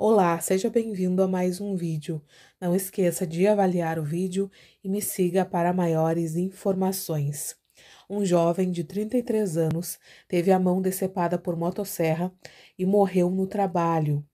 Olá, seja bem-vindo a mais um vídeo. Não esqueça de avaliar o vídeo e me siga para maiores informações. Um jovem de 33 anos teve a mão decepada por motosserra e morreu no trabalho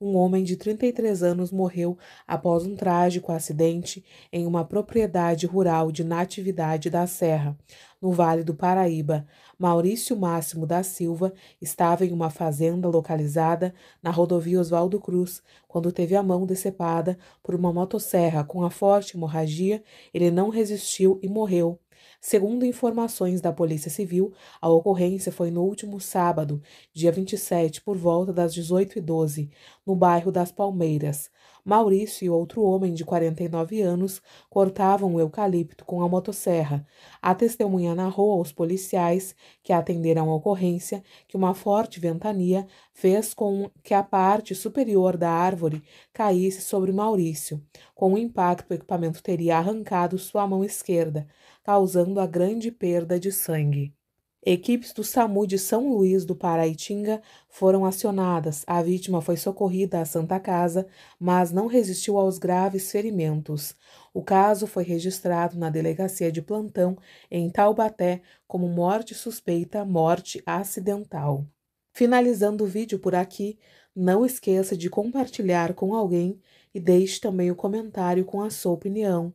um homem de 33 anos morreu após um trágico acidente em uma propriedade rural de Natividade da Serra, no Vale do Paraíba. Maurício Máximo da Silva estava em uma fazenda localizada na rodovia Oswaldo Cruz quando teve a mão decepada por uma motosserra. Com a forte hemorragia, ele não resistiu e morreu. Segundo informações da Polícia Civil, a ocorrência foi no último sábado, dia 27, por volta das 18h12, no bairro das Palmeiras. Maurício e outro homem de 49 anos cortavam o eucalipto com a motosserra. A testemunha narrou aos policiais que atenderam a ocorrência que uma forte ventania fez com que a parte superior da árvore caísse sobre Maurício. Com o impacto, o equipamento teria arrancado sua mão esquerda causando a grande perda de sangue. Equipes do SAMU de São Luís do Paraitinga foram acionadas. A vítima foi socorrida à Santa Casa, mas não resistiu aos graves ferimentos. O caso foi registrado na delegacia de plantão em Taubaté como morte suspeita, morte acidental. Finalizando o vídeo por aqui, não esqueça de compartilhar com alguém e deixe também o comentário com a sua opinião.